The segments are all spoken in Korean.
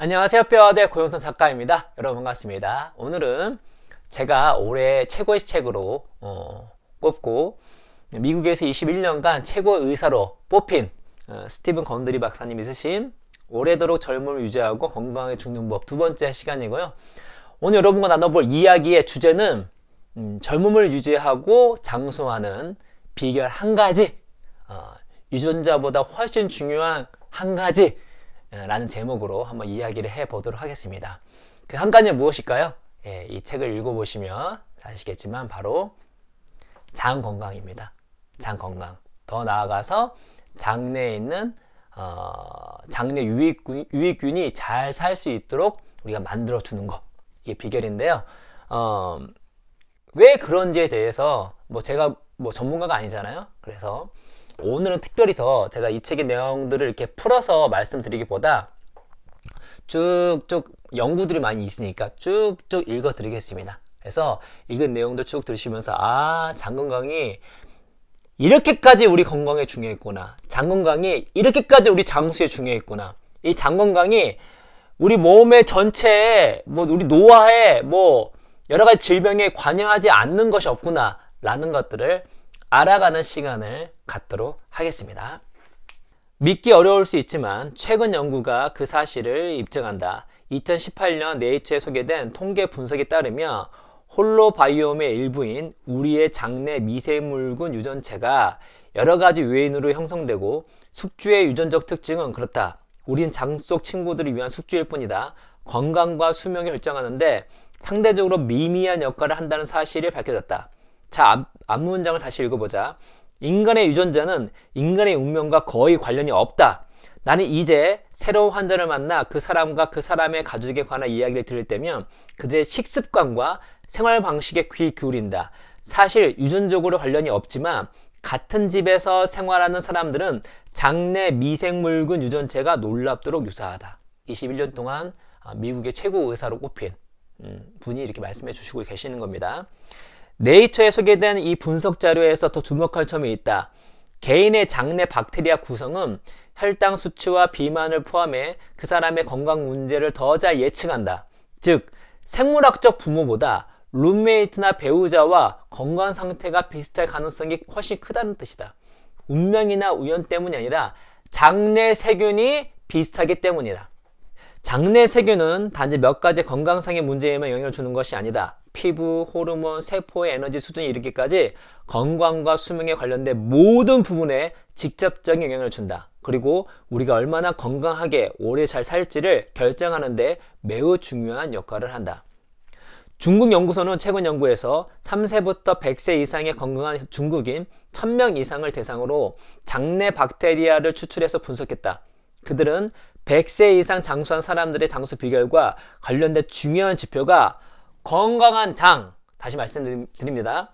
안녕하세요 뼈대 고영선 작가입니다 여러분 반갑습니다 오늘은 제가 올해 최고의 책으로 어, 꼽고 미국에서 21년간 최고의 의사로 뽑힌 어, 스티븐 건드리 박사님이 쓰신 오래도록 젊음을 유지하고 건강하게 죽는 법 두 번째 시간이고요 오늘 여러분과 나눠볼 이야기의 주제는 음, 젊음을 유지하고 장수하는 비결 한 가지 어, 유전자보다 훨씬 중요한 한 가지 라는 제목으로 한번 이야기를 해보도록 하겠습니다. 그 한가는 지 무엇일까요? 예, 이 책을 읽어보시면 아시겠지만 바로 장 건강입니다. 장 건강. 더 나아가서 장내에 있는 어, 장내 유익균, 유익균이 잘 살 수 있도록 우리가 만들어 주는 것 이게 비결인데요. 어, 왜 그런지에 대해서 뭐 제가 뭐 전문가가 아니잖아요. 그래서 오늘은 특별히 더 제가 이 책의 내용들을 이렇게 풀어서 말씀드리기보다 쭉쭉 연구들이 많이 있으니까 쭉쭉 읽어드리겠습니다. 그래서 읽은 내용도쭉 들으시면서 아, 장건강이 이렇게까지 우리 건강에 중요했구나. 장건강이 이렇게까지 우리 장수에 중요했구나. 이 장건강이 우리 몸의 전체에 뭐 우리 노화에 뭐 여러 가지 질병에 관여하지 않는 것이 없구나. 라는 것들을 알아가는 시간을 갖도록 하겠습니다. 믿기 어려울 수 있지만 최근 연구가 그 사실을 입증한다. 2018년 네이처에 소개된 통계 분석에 따르면 홀로바이옴의 일부인 우리의 장내 미생물군 유전체가 여러 가지 요인으로 형성되고 숙주의 유전적 특징은 그렇다. 우린 장 속 친구들을 위한 숙주일 뿐이다. 건강과 수명을 결정하는데 상대적으로 미미한 역할을 한다는 사실이 밝혀졌다. 자, 앞, 앞 문장을 다시 읽어보자. 인간의 유전자는 인간의 운명과 거의 관련이 없다. 나는 이제 새로운 환자를 만나 그 사람과 그 사람의 가족에 관한 이야기를 들을 때면 그들의 식습관과 생활 방식에 귀 기울인다. 사실 유전적으로 관련이 없지만 같은 집에서 생활하는 사람들은 장내 미생물군 유전체가 놀랍도록 유사하다. 21년 동안 아, 미국의 최고 의사로 꼽힌 음, 분이 이렇게 말씀해 주시고 계시는 겁니다. 네이처에 소개된 이 분석 자료에서 더 주목할 점이 있다. 개인의 장내 박테리아 구성은 혈당 수치와 비만을 포함해 그 사람의 건강 문제를 더 잘 예측한다. 즉, 생물학적 부모보다 룸메이트나 배우자와 건강 상태가 비슷할 가능성이 훨씬 크다는 뜻이다. 운명이나 우연 때문이 아니라 장내 세균이 비슷하기 때문이다. 장내 세균은 단지 몇 가지 건강상의 문제에만 영향을 주는 것이 아니다. 피부, 호르몬, 세포의 에너지 수준에 이르기까지 건강과 수명에 관련된 모든 부분에 직접적인 영향을 준다. 그리고 우리가 얼마나 건강하게 오래 잘 살지를 결정하는데 매우 중요한 역할을 한다. 중국 연구소는 최근 연구에서 3세부터 100세 이상의 건강한 중국인 1000명 이상을 대상으로 장내 박테리아를 추출해서 분석했다. 그들은 100세 이상 장수한 사람들의 장수 비결과 관련된 중요한 지표가 건강한 장, 다시 말씀드립니다.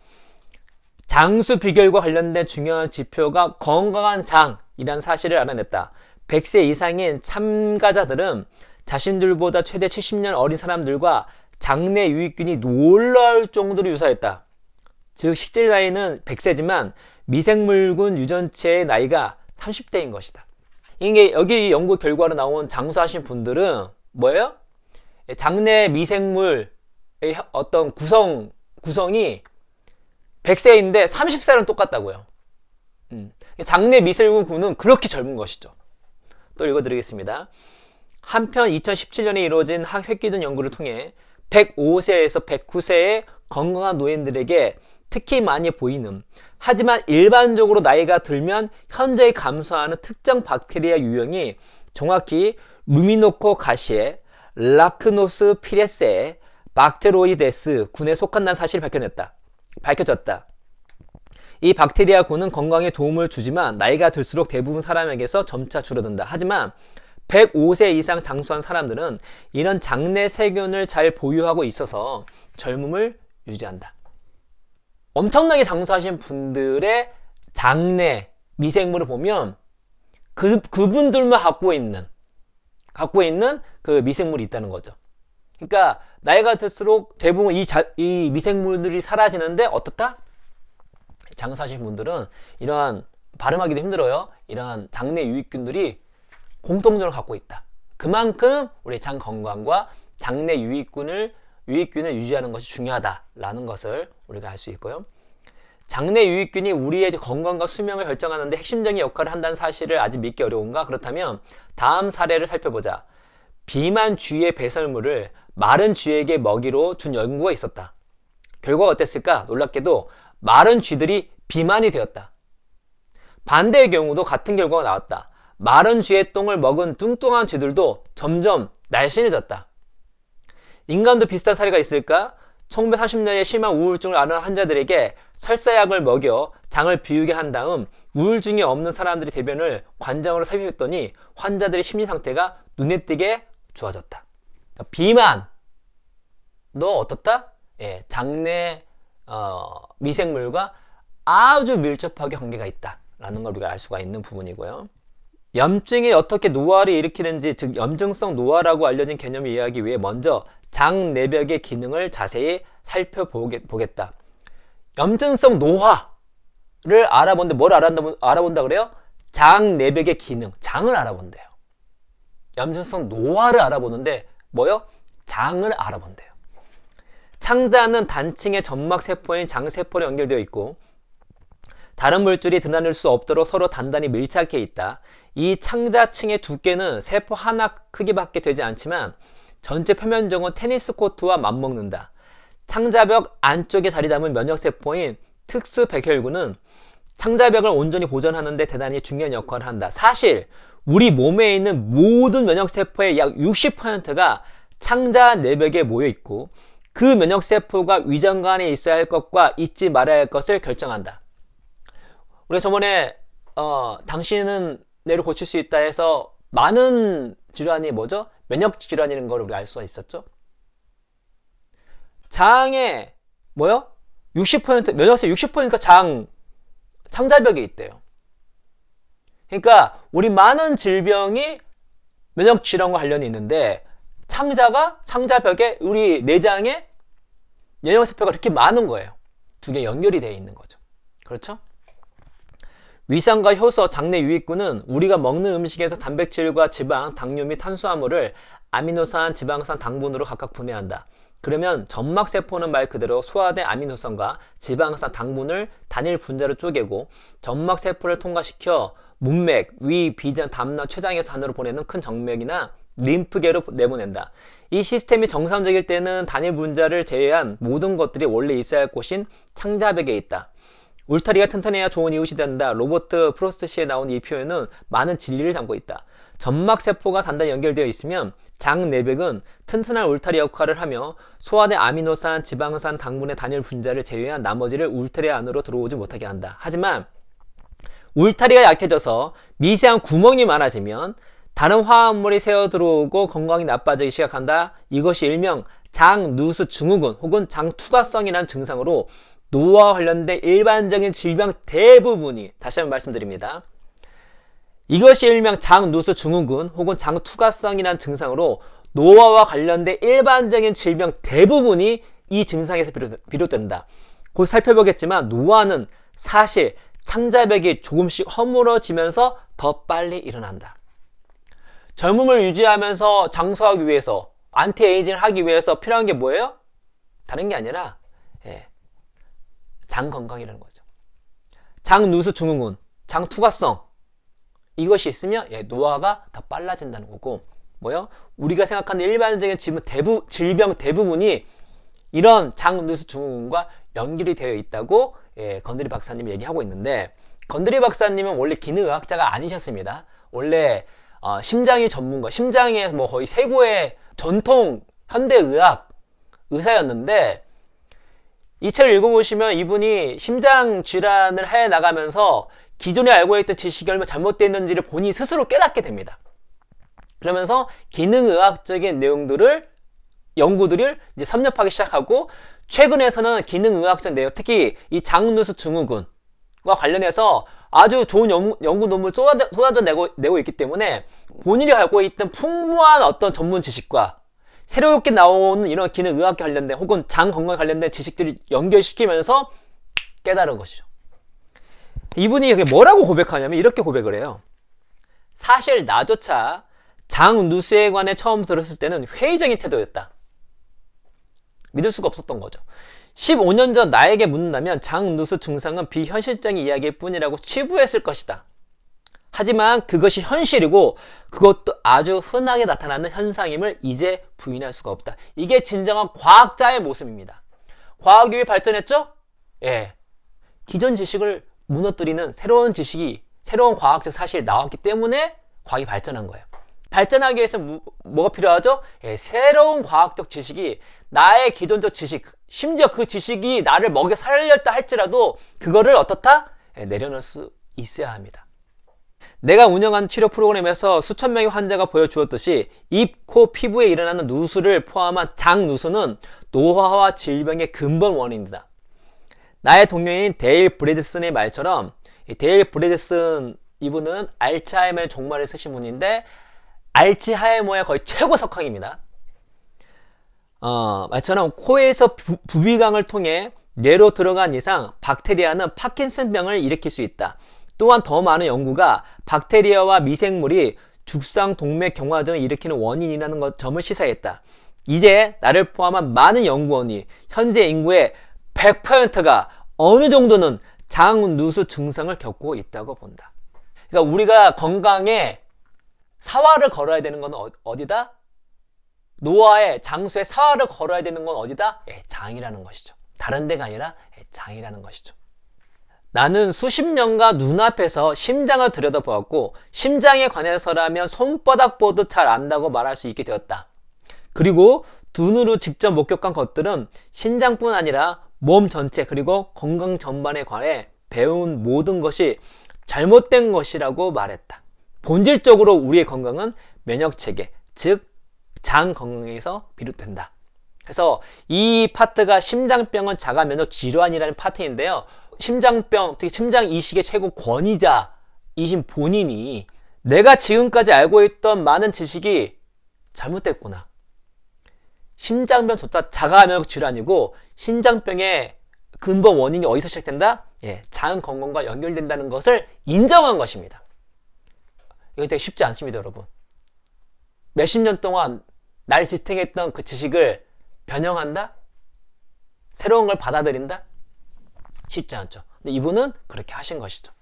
장수 비결과 관련된 중요한 지표가 건강한 장이란 사실을 알아냈다. 100세 이상인 참가자들은 자신들보다 최대 70년 어린 사람들과 장내 유익균이 놀라울 정도로 유사했다. 즉 식질 나이는 100세지만 미생물군 유전체의 나이가 30대인 것이다. 이게 여기 연구 결과로 나온 장수하신 분들은 뭐예요? 장내 미생물 어떤 구성, 구성이 100세인데 30세랑 똑같다고요. 음. 장례 미술군은 그렇게 젊은 것이죠. 또 읽어드리겠습니다. 한편 2017년에 이루어진 학회기준 연구를 통해 105세에서 109세의 건강한 노인들에게 특히 많이 보이는 하지만 일반적으로 나이가 들면 현재 감소하는 특정 박테리아 유형이 정확히 루미노코 가시에 라크노스 피레세에 박테로이데스 군에 속한다는 사실을 밝혀냈다. 밝혀졌다. 이 박테리아 군은 건강에 도움을 주지만 나이가 들수록 대부분 사람에게서 점차 줄어든다. 하지만 105세 이상 장수한 사람들은 이런 장내 세균을 잘 보유하고 있어서 젊음을 유지한다. 엄청나게 장수하신 분들의 장내 미생물을 보면 그, 그분들만 갖고 있는, 갖고 있는 그 미생물이 있다는 거죠. 그러니까 나이가 들수록 대부분 이, 자, 이 미생물들이 사라지는데 어떻다? 장사하신 분들은 이러한 발음하기도 힘들어요. 이러한 장내 유익균들이 공통적으로 갖고 있다. 그만큼 우리 장 건강과 장내 유익균을 유익균을 유지하는 것이 중요하다라는 것을 우리가 알 수 있고요. 장내 유익균이 우리의 건강과 수명을 결정하는데 핵심적인 역할을 한다는 사실을 아직 믿기 어려운가? 그렇다면 다음 사례를 살펴보자. 비만 쥐의 배설물을 마른 쥐에게 먹이로 준 연구가 있었다. 결과가 어땠을까? 놀랍게도 마른 쥐들이 비만이 되었다. 반대의 경우도 같은 결과가 나왔다. 마른 쥐의 똥을 먹은 뚱뚱한 쥐들도 점점 날씬해졌다. 인간도 비슷한 사례가 있을까? 1930년에 심한 우울증을 앓은 환자들에게 설사약을 먹여 장을 비우게 한 다음 우울증이 없는 사람들이 대변을 관장으로 삽입했더니 환자들의 심리 상태가 눈에 띄게 좋아졌다. 비만너 어떻다? 예, 장내 어, 미생물과 아주 밀접하게 관계가 있다라는 걸 우리가 알 수가 있는 부분이고요. 염증이 어떻게 노화를 일으키는지 즉 염증성 노화라고 알려진 개념을 이해하기 위해 먼저 장 내벽의 기능을 자세히 살펴보겠다. 염증성 노화를 알아본데 뭘 알아본다, 알아본다 그래요? 장 내벽의 기능, 장을 알아본대요. 염전성 노화를 알아보는데 뭐요? 장을 알아본대요. 창자는 단층의 점막세포인 장세포로 연결되어 있고 다른 물질이 드나들 수 없도록 서로 단단히 밀착해 있다. 이 창자층의 두께는 세포 하나 크기밖에 되지 않지만 전체 표면적은 테니스 코트와 맞먹는다. 창자벽 안쪽에 자리 잡은 면역세포인 특수 백혈구는 창자벽을 온전히 보존하는데 대단히 중요한 역할을 한다. 사실 우리 몸에 있는 모든 면역 세포의 약 60%가 창자 내벽에 모여 있고 그 면역 세포가 위장관에 있어야 할 것과 잊지 말아야 할 것을 결정한다. 우리 저번에 어, 당신은 뇌를 고칠 수 있다 해서 많은 질환이 뭐죠? 면역 질환이라는 걸 우리 알수 있었죠. 장에 뭐요? 60% 면역세 6 0니장 창자벽에 있대요. 그러니까 우리 많은 질병이 면역 질환과 관련이 있는데 창자가 창자벽에 우리 내장에 면역세포가 그렇게 많은 거예요. 두 개 연결이 되어 있는 거죠. 그렇죠? 위산과 효소, 장내 유익구는 우리가 먹는 음식에서 단백질과 지방, 당류 및 탄수화물을 아미노산, 지방산, 당분으로 각각 분해한다. 그러면 점막세포는 말 그대로 소화된 아미노산과 지방산, 당분을 단일 분자로 쪼개고 점막세포를 통과시켜 문맥, 위, 비전 담나, 췌장에서 안으로 보내는 큰 정맥이나 림프계로 내보낸다. 이 시스템이 정상적일 때는 단일 분자를 제외한 모든 것들이 원래 있어야 할 곳인 창자백에 있다. 울타리가 튼튼해야 좋은 이웃이 된다. 로버트 프로스트 시에 나온 이 표현은 많은 진리를 담고 있다. 점막 세포가 단단히 연결되어 있으면 장 내백은 튼튼한 울타리 역할을 하며 소화된 아미노산, 지방산, 당분의 단일 분자를 제외한 나머지를 울타리 안으로 들어오지 못하게 한다. 하지만 울타리가 약해져서 미세한 구멍이 많아지면 다른 화합물이 새어 들어오고 건강이 나빠지기 시작한다. 이것이 일명 장누수 증후군 혹은 장투과성이라는 증상으로 노화 관련된 일반적인 질병 대부분이 다시 한번 말씀드립니다. 이것이 일명 장누수 증후군 혹은 장투과성이라는 증상으로 노화와 관련된 일반적인 질병 대부분이 이 증상에서 비롯된다. 곧 살펴보겠지만 노화는 사실 창자벽이 조금씩 허물어지면서 더 빨리 일어난다. 젊음을 유지하면서 장수하기 위해서 안티에이징을 하기 위해서 필요한 게 뭐예요? 다른 게 아니라 예, 장 건강이라는 거죠. 장 누수 증후군, 장 투과성 이것이 있으면 예, 노화가 더 빨라진다는 거고 뭐요? 우리가 생각하는 일반적인 질병 대부분이 이런 장 누수 증후군과 연결이 되어 있다고 예, 건드리 박사님이 얘기하고 있는데 건드리 박사님은 원래 기능의학자가 아니셨습니다. 원래 어, 심장의 전문가, 심장에서뭐 거의 세고의 전통 현대의학 의사였는데 이 책을 읽어보시면 이분이 심장 질환을 해 나가면서 기존에 알고 있던 지식이 얼마나 잘못됐는지를 본인이 스스로 깨닫게 됩니다. 그러면서 기능의학적인 내용들을 연구들을 이제 섭렵하기 시작하고 최근에서는 기능의학자인데요 특히 이 장누스 증후군과 관련해서 아주 좋은 연구, 연구 논문 쏟아져, 쏟아져 내고, 내고 있기 때문에 본인이 알고 있던 풍부한 어떤 전문 지식과 새롭게 나오는 이런 기능의학 과 관련된 혹은 장 건강 관련된 지식들을 연결시키면서 깨달은 것이죠. 이분이 뭐라고 고백하냐면 이렇게 고백을 해요. 사실 나조차 장 누수에 관해 처음 들었을 때는 회의적인 태도였다. 믿을 수가 없었던 거죠. 15년 전 나에게 묻는다면 장누수 증상은 비현실적인 이야기일 뿐이라고 치부했을 것이다. 하지만 그것이 현실이고 그것도 아주 흔하게 나타나는 현상임을 이제 부인할 수가 없다. 이게 진정한 과학자의 모습입니다. 과학이 발전했죠? 예. 기존 지식을 무너뜨리는 새로운 지식이 새로운 과학적 사실이 나왔기 때문에 과학이 발전한 거예요. 발전하기 위해서 뭐가 필요하죠? 예, 새로운 과학적 지식이 나의 기존적 지식, 심지어 그 지식이 나를 먹여 살렸다 할지라도 그거를 어떻다? 예, 내려놓을 수 있어야 합니다. 내가 운영한 치료 프로그램에서 수천 명의 환자가 보여주었듯이 입, 코, 피부에 일어나는 누수를 포함한 장누수는 노화와 질병의 근본 원인입니다. 나의 동료인 데일 브레드슨의 말처럼 데일 브레드슨 이분은 알츠하이머의 종말을 쓰신 분인데 알츠하이머의 거의 최고 석황입니다 어, 말처럼 코에서 부, 부비강을 통해 뇌로 들어간 이상 박테리아는 파킨슨병을 일으킬 수 있다. 또한 더 많은 연구가 박테리아와 미생물이 죽상 동맥 경화 등을 일으키는 원인이라는 것, 점을 시사했다. 이제 나를 포함한 많은 연구원이 현재 인구의 100%가 어느 정도는 장누수 증상을 겪고 있다고 본다. 그러니까 우리가 건강에 사활을 걸어야 되는 건 어, 디다 노아의 장수의 사활을 걸어야 되는 건 어디다? 예, 장이라는 것이죠. 다른 데가 아니라 예, 장이라는 것이죠. 나는 수십 년간 눈앞에서 심장을 들여다보았고 심장에 관해서라면 손바닥 보듯 잘 안다고 말할 수 있게 되었다. 그리고 눈으로 직접 목격한 것들은 심장뿐 아니라 몸 전체 그리고 건강 전반에 관해 배운 모든 것이 잘못된 것이라고 말했다. 본질적으로 우리의 건강은 면역 체계, 즉 장 건강에서 비롯된다. 그래서 이 파트가 심장병은 자가 면역 질환이라는 파트인데요. 심장병, 특히 심장 이식의 최고 권위자이신 본인이 내가 지금까지 알고 있던 많은 지식이 잘못됐구나. 심장병 조차 자가 면역 질환이고 심장병의 근본 원인이 어디서 시작된다? 예, 장 건강과 연결된다는 것을 인정한 것입니다. 이건 되게 쉽지 않습니다, 여러분. 몇십 년 동안 날 지탱했던 그 지식을 변형한다? 새로운 걸 받아들인다? 쉽지 않죠. 근데 이분은 그렇게 하신 것이죠.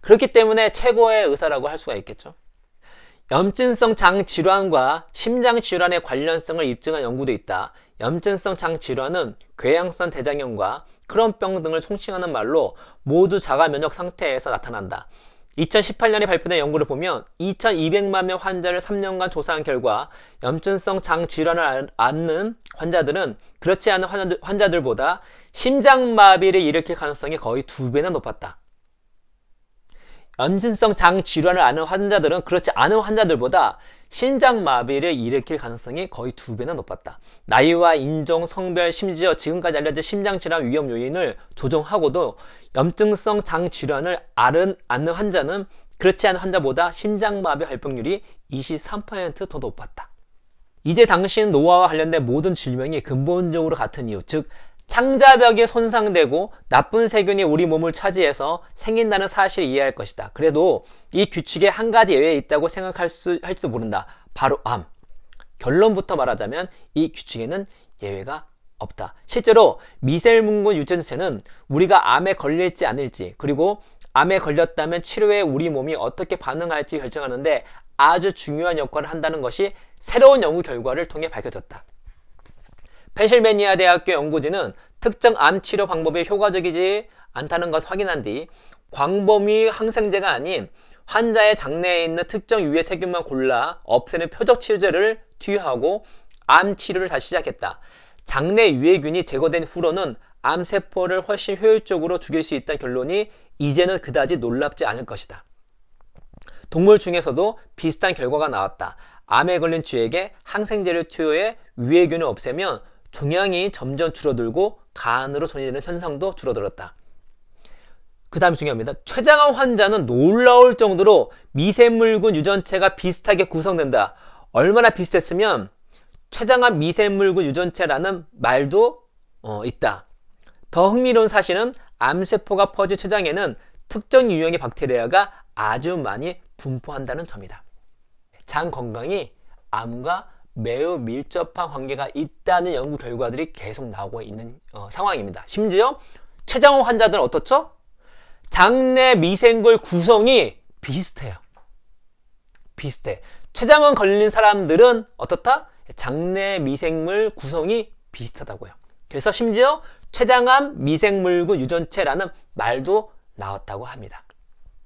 그렇기 때문에 최고의 의사라고 할 수가 있겠죠. 염증성 장 질환과 심장 질환의 관련성을 입증한 연구도 있다. 염증성 장 질환은 궤양성 대장염과 크론병 등을 총칭하는 말로 모두 자가 면역 상태에서 나타난다. 2018년에 발표된 연구를 보면 2200만 명 환자를 3년간 조사한 결과 염증성 장 질환을 앓는 환자들은 그렇지 않은 환자들, 환자들보다 심장마비를 일으킬 가능성이 거의 두배나 높았다. 염증성 장 질환을 앓는 환자들은 그렇지 않은 환자들보다 심장마비를 일으킬 가능성이 거의 두배나 높았다. 나이와 인종, 성별, 심지어 지금까지 알려진 심장질환 위험 요인을 조정하고도 염증성 장 질환을 앓은, 는 환자는 그렇지 않은 환자보다 심장마비 발병률이 23%더 높았다. 이제 당신 노화와 관련된 모든 질병이 근본적으로 같은 이유, 즉 창자벽이 손상되고 나쁜 세균이 우리 몸을 차지해서 생긴다는 사실을 이해할 것이다. 그래도 이 규칙에 한 가지 예외 있다고 생각할 수, 할지도 모른다. 바로 암. 결론부터 말하자면 이 규칙에는 예외가 없다. 실제로 미셀 문군 유전체는 우리가 암에 걸릴지 않을지 그리고 암에 걸렸다면 치료에 우리 몸이 어떻게 반응할지 결정하는데 아주 중요한 역할을 한다는 것이 새로운 연구 결과를 통해 밝혀졌다. 펜실베니아 대학교 연구진은 특정 암 치료 방법이 효과적이지 않다는 것을 확인한 뒤 광범위 항생제가 아닌 환자의 장내에 있는 특정 유해 세균만 골라 없애는 표적 치료제를 투여하고 암 치료를 다시 시작했다. 장내 유해균이 제거된 후로는 암세포를 훨씬 효율적으로 죽일 수 있다는 결론이 이제는 그다지 놀랍지 않을 것이다. 동물 중에서도 비슷한 결과가 나왔다. 암에 걸린 쥐에게 항생제를 투여해 유해균을 없애면 종양이 점점 줄어들고 간으로 전이되는 현상도 줄어들었다. 그 다음이 중요합니다. 췌장암 환자는 놀라울 정도로 미세물군 유전체가 비슷하게 구성된다. 얼마나 비슷했으면 췌장암 미생물구 유전체라는 말도 어, 있다. 더 흥미로운 사실은 암세포가 퍼진 췌장에는 특정 유형의 박테리아가 아주 많이 분포한다는 점이다. 장 건강이 암과 매우 밀접한 관계가 있다는 연구 결과들이 계속 나오고 있는 어, 상황입니다. 심지어 췌장암 환자들은 어떻죠? 장내 미생물 구성이 비슷해요. 비슷해. 췌장암 걸린 사람들은 어떻다? 장내 미생물 구성이 비슷하다고요. 그래서 심지어 췌장암 미생물구 유전체라는 말도 나왔다고 합니다.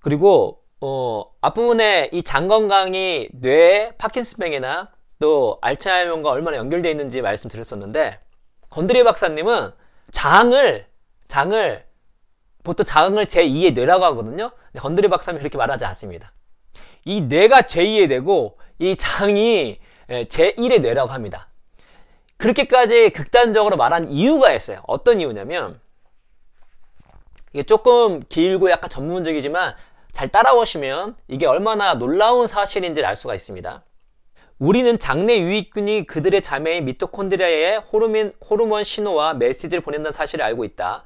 그리고 어, 앞부분에 이 장 건강이 뇌 파킨슨병이나 또 알츠하이머과 얼마나 연결되어 있는지 말씀드렸었는데 건드리 박사님은 장을 장을 보통 장을 제2의 뇌라고 하거든요. 건드리 박사님 그렇게 말하지 않습니다. 이 뇌가 제2의 뇌고 이 장이 예, 제1의 뇌라고 합니다. 그렇게까지 극단적으로 말한 이유가 있어요. 어떤 이유냐면 이게 조금 길고 약간 전문적이지만 잘 따라오시면 이게 얼마나 놀라운 사실인지를 알 수가 있습니다. 우리는 장내 유익균이 그들의 자매인 미토콘드리아에 호르민, 호르몬 신호와 메시지를 보낸다는 사실을 알고 있다.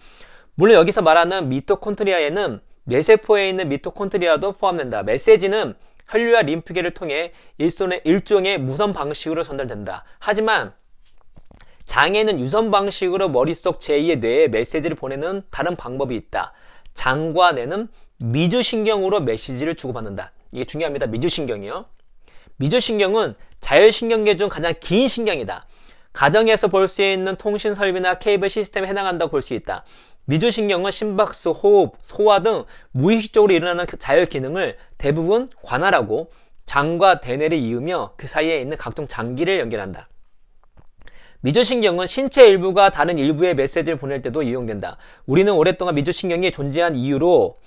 물론 여기서 말하는 미토콘드리아에는 뇌세포에 있는 미토콘드리아도 포함된다. 메시지는 혈류와 림프계를 통해 일손의 일종의 무선 방식으로 전달된다. 하지만 장에는 유선 방식으로 머릿속 제2의 뇌에 메시지를 보내는 다른 방법이 있다. 장과 뇌는 미주신경으로 메시지를 주고받는다. 이게 중요합니다. 미주신경이요. 미주신경은 자율신경계 중 가장 긴 신경이다. 가정에서 볼 수 있는 통신 설비나 케이블 시스템에 해당한다고 볼 수 있다. 미주신경은 심박수, 호흡, 소화 등 무의식적으로 일어나는 그 자율 기능을 대부분 관할하고 장과 대뇌를 이으며 그 사이에 있는 각종 장기를 연결한다. 미주신경은 신체 일부가 다른 일부의 메시지를 보낼 때도 이용된다. 우리는 오랫동안 미주신경이 존재한 이유로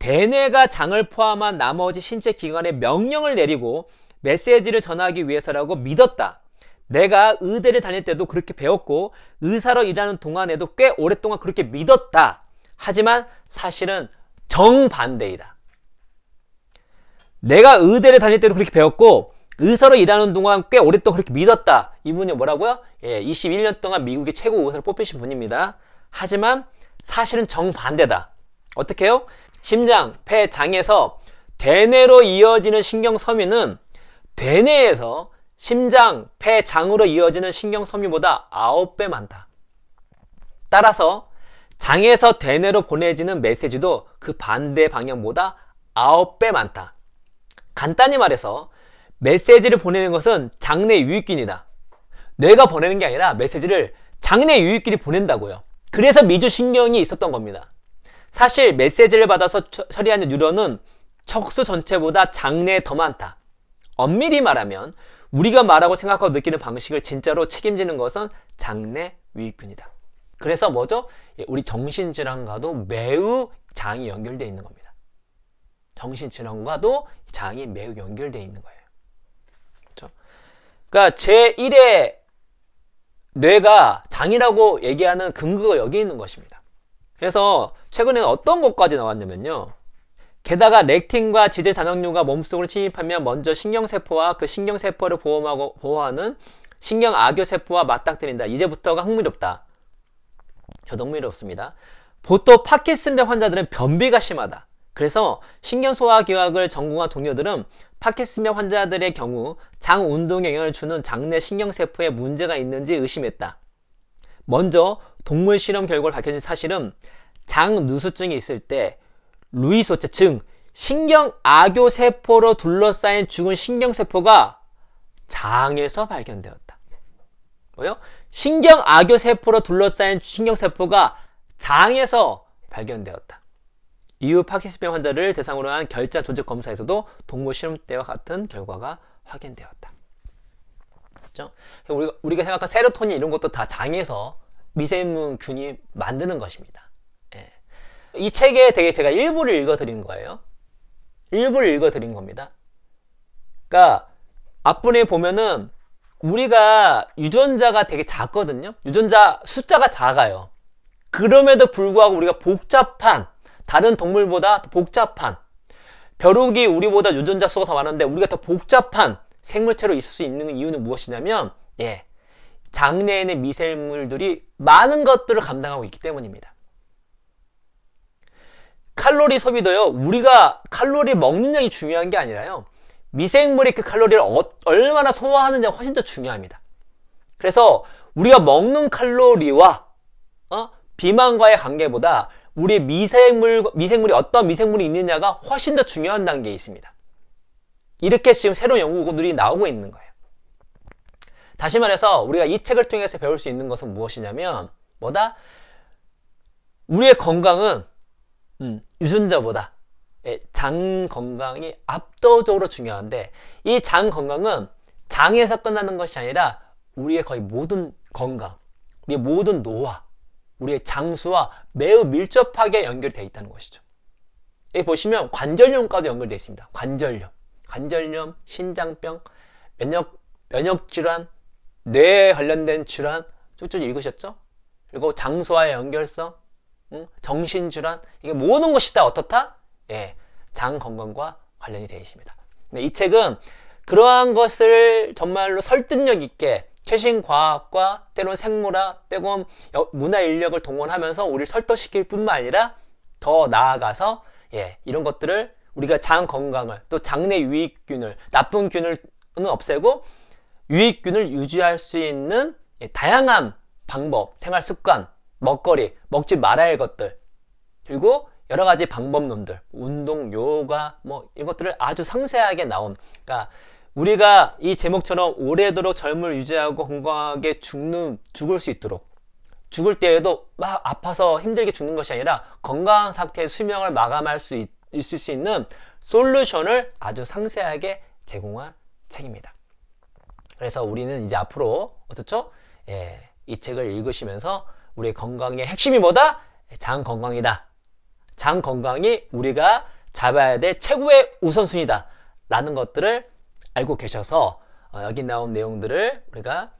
대뇌가 장을 포함한 나머지 신체 기관에 명령을 내리고 메시지를 전하기 위해서라고 믿었다. 내가 의대를 다닐 때도 그렇게 배웠고 의사로 일하는 동안에도 꽤 오랫동안 그렇게 믿었다. 하지만 사실은 정반대이다. 내가 의대를 다닐 때도 그렇게 배웠고 의사로 일하는 동안 꽤 오랫동안 그렇게 믿었다. 이분이 뭐라고요? 예, 21년 동안 미국의 최고 의사로 뽑히신 분입니다. 하지만 사실은 정반대다. 어떻게 해요? 심장, 폐, 장에서 대뇌로 이어지는 신경 섬유는 대뇌에서 심장, 폐, 장으로 이어지는 신경섬유보다 9배 많다. 따라서 장에서 대뇌로 보내지는 메시지도 그 반대 방향보다 9배 많다. 간단히 말해서 메시지를 보내는 것은 장내 유익균이다. 뇌가 보내는 게 아니라 메시지를 장내 유익균이 보낸다고요. 그래서 미주신경이 있었던 겁니다. 사실 메시지를 받아서 처리하는 뉴런은 척수 전체보다 장내에 더 많다. 엄밀히 말하면 우리가 말하고 생각하고 느끼는 방식을 진짜로 책임지는 것은 장내 위익균이다. 그래서 뭐죠? 예, 우리 정신질환과도 매우 장이 연결되어 있는 겁니다. 정신질환과도 장이 매우 연결되어 있는 거예요. 그렇죠? 그러니까 제1의 뇌가 장이라고 얘기하는 근거가 여기 있는 것입니다. 그래서 최근에 어떤 것까지 나왔냐면요. 게다가 렉틴과 지질 단원류가 몸속으로 침입하면 먼저 신경세포와 그 신경세포를 보호하고, 보호하는 신경아교세포와 맞닥뜨린다. 이제부터가 흥미롭다. 저도 흥미롭습니다. 보통 파키슨병 환자들은 변비가 심하다. 그래서 신경소화기학을 전공한 동료들은 파키슨병 환자들의 경우 장 운동에 영향을 주는 장내 신경세포에 문제가 있는지 의심했다. 먼저 동물 실험 결과를 밝혀진 사실은 장 누수증이 있을 때 루이소체 즉 신경아교 세포로 둘러싸인 죽은 신경세포가 장에서 발견되었다. 뭐요? 신경아교 세포로 둘러싸인 신경세포가 장에서 발견되었다. 이후 파킨슨병 환자를 대상으로 한 결자 조직 검사에서도 동물 실험 때와 같은 결과가 확인되었다. 그렇죠? 우리가, 우리가 생각한 세로토닌 이런 것도 다 장에서 미세먼균이 만드는 것입니다. 이 책에 되게 제가 일부를 읽어드린 거예요. 일부를 읽어드린 겁니다. 그러니까 앞분에 보면은 우리가 유전자가 되게 작거든요. 유전자 숫자가 작아요. 그럼에도 불구하고 우리가 복잡한 다른 동물보다 더 복잡한 벼룩이 우리보다 유전자 수가 더 많은데 우리가 더 복잡한 생물체로 있을 수 있는 이유는 무엇이냐면 예 장내에는 미생물들이 많은 것들을 감당하고 있기 때문입니다. 칼로리 소비도요, 우리가 칼로리 먹는 양이 중요한 게 아니라요, 미생물이 그 칼로리를 어, 얼마나 소화하느냐가 훨씬 더 중요합니다. 그래서 우리가 먹는 칼로리와 어? 비만과의 관계보다 우리 미생물, 미생물이 어떤 미생물이 있느냐가 훨씬 더 중요한 단계에 있습니다. 이렇게 지금 새로운 연구들이 나오고 있는 거예요. 다시 말해서 우리가 이 책을 통해서 배울 수 있는 것은 무엇이냐면 뭐다? 우리의 건강은 음, 유전자보다 예, 장 건강이 압도적으로 중요한데 이 장 건강은 장에서 끝나는 것이 아니라 우리의 거의 모든 건강, 우리의 모든 노화, 우리의 장수와 매우 밀접하게 연결되어 있다는 것이죠. 여기 보시면 관절염과도 연결되어 있습니다. 관절염, 관절염, 신장병, 면역, 면역질환, 뇌에 관련된 질환 쭉쭉 읽으셨죠? 그리고 장수와의 연결성, 응? 정신질환 이게 모든 것이 다 어떻다? 예, 장 건강과 관련이 되어 있습니다. 네, 이 책은 그러한 것을 정말로 설득력 있게 최신 과학과 때론 생물학, 때론 문화 인력을 동원하면서 우리를 설득시킬 뿐만 아니라 더 나아가서 예, 이런 것들을 우리가 장 건강을 또 장내 유익균을 나쁜 균을 없애고 유익균을 유지할 수 있는 예, 다양한 방법, 생활 습관 먹거리, 먹지 말아야 할 것들, 그리고 여러 가지 방법론들, 운동, 요가, 뭐, 이것들을 아주 상세하게 나온, 그러니까 우리가 이 제목처럼 오래도록 젊음을 유지하고 건강하게 죽는, 죽을 수 있도록, 죽을 때에도 막 아파서 힘들게 죽는 것이 아니라 건강한 상태의 수명을 마감할 수 있, 있을 수 있는 솔루션을 아주 상세하게 제공한 책입니다. 그래서 우리는 이제 앞으로 어떻죠? 예, 이 책을 읽으시면서 우리 건강의 핵심이 뭐다? 장 건강이다. 장 건강이 우리가 잡아야 될 최고의 우선순위다. 라는 것들을 알고 계셔서 어, 여기 나온 내용들을 우리가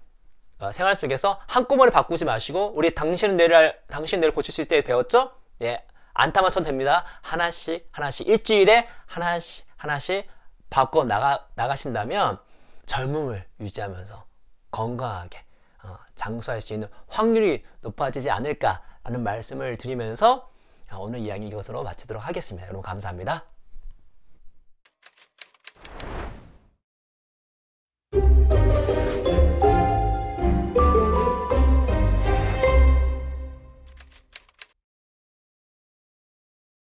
어, 생활 속에서 한꺼번에 바꾸지 마시고 우리 당신의 뇌를 당신의 뇌를 고칠 수 있을 때 배웠죠? 예, 안타만 쳐도 됩니다. 하나씩 하나씩 일주일에 하나씩 하나씩 바꿔 나가 나가신다면 젊음을 유지하면서 건강하게 장수할 수 있는 확률이 높아지지 않을까라는 말씀을 드리면서 오늘 이야기 이것으로 마치도록 하겠습니다. 여러분 감사합니다.